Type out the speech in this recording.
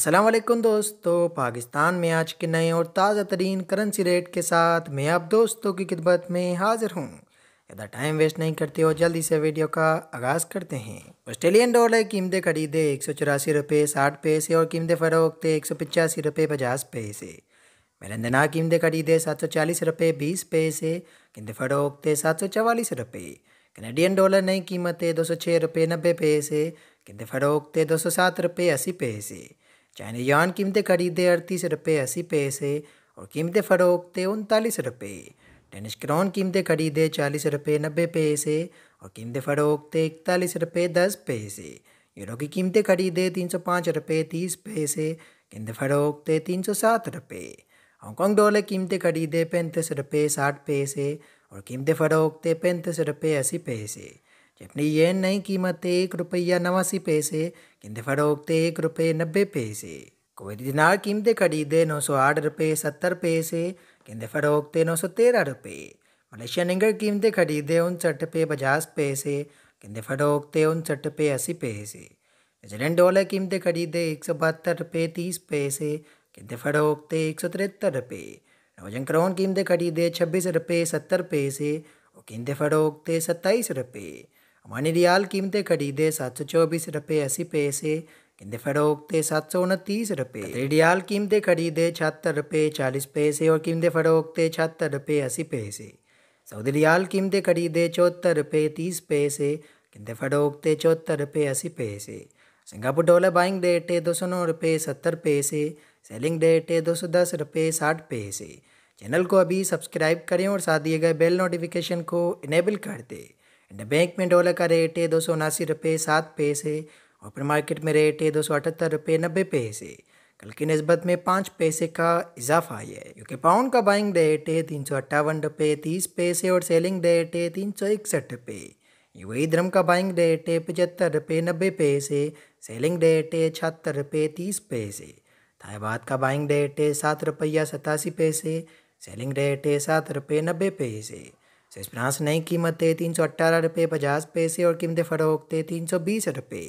असलम दोस्तों पाकिस्तान में आज के नए और ताज़ा तरीन करेंसी रेट के साथ मैं आप दोस्तों की खिदमत में हाज़िर हूँ ज़्यादा टाइम वेस्ट नहीं करते हो जल्दी से वीडियो का आगाज़ करते हैं ऑस्ट्रेलियन डॉलर कीमतें खरीदे एक सौ चौरासी रुपये साठ पैसे और कीमतें फ़रोख्त एक सौ पचासी रुपये पचास पैसे मेरंदना कीमतें खरीदे सात सौ चालीस रुपये बीस पैसे कीमतें फ़रोख्त सात सौ चवालीस रुपये कैनेडियन डॉलर नई कीमतें दो सौ छः रुपये नब्बे पैसे कीमतें फ़रोख्त दो सौ सात रुपये अस्सी पैसे चाइना यान कीमतें खरीदे अड़तीस रुपये अस्सी पैसे और कीमतें फरोखते उनतालीस रुपये टेनिस क्रॉन कीमतें खरीदे चालीस रुपये नब्बे पैसे और कीमतें फरोखते इकतालीस रुपये दस पैसे यूरो की कीमतें खरीदे तीन सौ पाँच रुपये तीस पैसे कीमतें फरोखते तीन सौ सात रुपये हांगकॉन्ग डॉलर कीमतें खरीदे पैंतीस रुपये साठ पैसे और कीमतें फरोखते पैंतीस रुपये अस्सी पैसे कि अपनी येन नई कीमत एक रुपया नवासी पैसे किंदे फरोख्ते एक रुपये नब्बे पैसे कोई दिनार कीमतें खरीदे नौ सौ आठ रुपये सत्तर पैसे किंदे फरोख्ते नौ सौ तेरह रुपये मलेशिया निगर कीमतें खरीदे उनसठ पे पचास पैसे किंदे फरोख्ते उनसठ पे अस्सी पैसे न्यूजीलैंड डॉलर कीमतें खरीदे एक सौ बहत्तर रुपये तीस पैसे किंदे फरोख्ते एक सौ तिहत्तर रुपये नवजन क्रोन कीमतें खरीदे छब्बीस रुपये सत्तर पैसे और किंदे फरोख्ते सत्ताईस रुपये हमारी रियाल कीमतें खरीदे सात सौ चौबीस रुपये अस्सी पैसे किंदे फड़ोकते सात सौ उनतीस रुपये रियाल कीमतें खरीदे छहत्तर रुपये चालीस पैसे और कीमतें फरोख्ते छहत्तर रुपये अस्सी पैसे सऊदी रियाल कीमतें खरीदे चौहत्तर रुपये तीस पैसे किंदे फरोख्ते चौहत्तर रुपये अस्सी पैसे सिंगापुर डॉलर बाइंग डेट है दो सौ नौ रुपये सत्तर पैसे सेलिंग डेट है दो सौ दस रुपये साठ पैसे चैनल को अभी सब्सक्राइब करें और साथ दिए गए बेल नोटिफिकेशन को इनेबल कर दें एंड बैंक में डॉलर का रेट है दो सौ उनासी रुपये सात पैसे ओपन मार्केट में रेट है दो सौ अठहत्तर रुपये नब्बे पैसे कल की नस्बत में पाँच पैसे का इजाफा है क्योंकि पाउंड का बाइंग रेट है तीन सौ अट्ठावन रुपये तीस पैसे और सेलिंग रेट है तीन सौ इकसठ रुपये वही धर्म का बाइंग रेट है पचहत्तर रुपये नब्बे पैसे सेलिंग रेट है छहत्तर रुपये तीस पैसे थाईबाद का बाइंग रेट है सात रुपया सतासी पैसे सेलिंग रेट है सात रुपये नब्बे पैसे शेष ब्रांस नई थे तीन सौ अट्ठारह रुपये पचास पैसे और कीमतें फ़रोख्तें तीन सौ बीस रुपये